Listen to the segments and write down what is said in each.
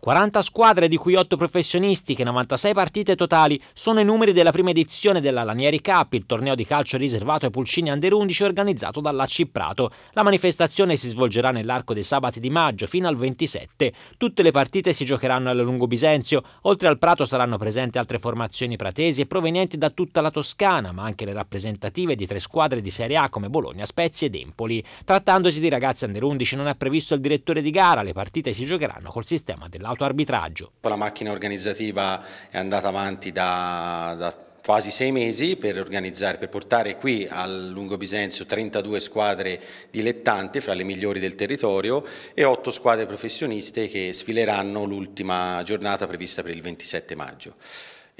40 squadre, di cui 8 professionistiche, 96 partite totali, sono i numeri della prima edizione della Lanieri Cup, il torneo di calcio riservato ai pulcini under 11 organizzato dalla Ciprato. La manifestazione si svolgerà nell'arco dei sabati di maggio fino al 27. Tutte le partite si giocheranno al Lungobisenzio. Oltre al Prato saranno presenti altre formazioni pratesi e provenienti da tutta la Toscana, ma anche le rappresentative di tre squadre di Serie A come Bologna, Spezia ed Empoli. Trattandosi di ragazzi under 11 non è previsto il direttore di gara, le partite si giocheranno col sistema della autoarbitraggio. La macchina organizzativa è andata avanti da, da quasi sei mesi per organizzare, per portare qui al Lungo Bisenzio 32 squadre dilettanti fra le migliori del territorio e 8 squadre professioniste che sfileranno l'ultima giornata prevista per il 27 maggio.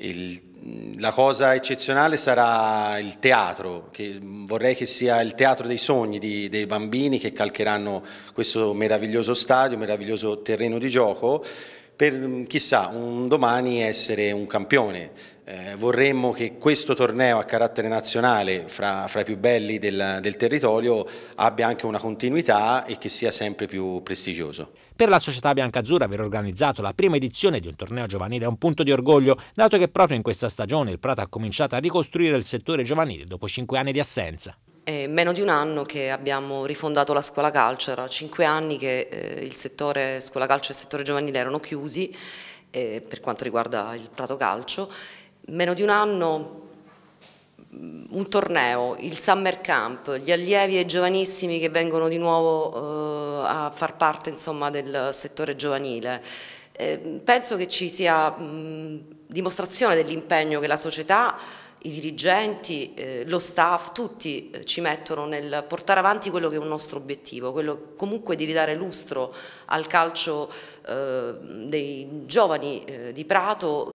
Il, la cosa eccezionale sarà il teatro, che vorrei che sia il teatro dei sogni di, dei bambini che calcheranno questo meraviglioso stadio, meraviglioso terreno di gioco per mm, chissà un domani essere un campione. Eh, vorremmo che questo torneo a carattere nazionale, fra, fra i più belli del, del territorio, abbia anche una continuità e che sia sempre più prestigioso. Per la società biancazzurra aver organizzato la prima edizione di un torneo giovanile è un punto di orgoglio, dato che proprio in questa stagione il Prato ha cominciato a ricostruire il settore giovanile dopo cinque anni di assenza. È meno di un anno che abbiamo rifondato la scuola calcio, era cinque anni che eh, il settore scuola calcio e il settore giovanile erano chiusi eh, per quanto riguarda il prato calcio, meno di un anno mm, un torneo, il summer camp, gli allievi e i giovanissimi che vengono di nuovo eh, a far parte insomma, del settore giovanile. Eh, penso che ci sia mh, mm, dimostrazione dell'impegno che la società ha i dirigenti, eh, lo staff, tutti eh, ci mettono nel portare avanti quello che è un nostro obiettivo, quello comunque di ridare lustro al calcio eh, dei giovani eh, di Prato